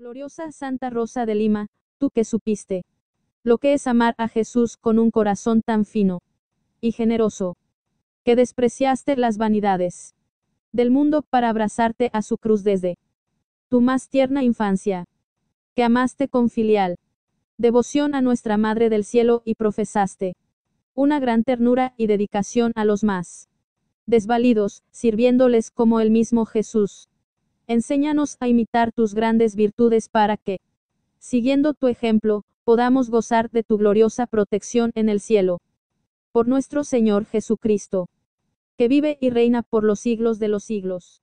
Gloriosa Santa Rosa de Lima, tú que supiste lo que es amar a Jesús con un corazón tan fino y generoso, que despreciaste las vanidades del mundo para abrazarte a su cruz desde tu más tierna infancia, que amaste con filial devoción a nuestra Madre del Cielo y profesaste una gran ternura y dedicación a los más desvalidos, sirviéndoles como el mismo Jesús. Enséñanos a imitar tus grandes virtudes para que, siguiendo tu ejemplo, podamos gozar de tu gloriosa protección en el cielo. Por nuestro Señor Jesucristo, que vive y reina por los siglos de los siglos.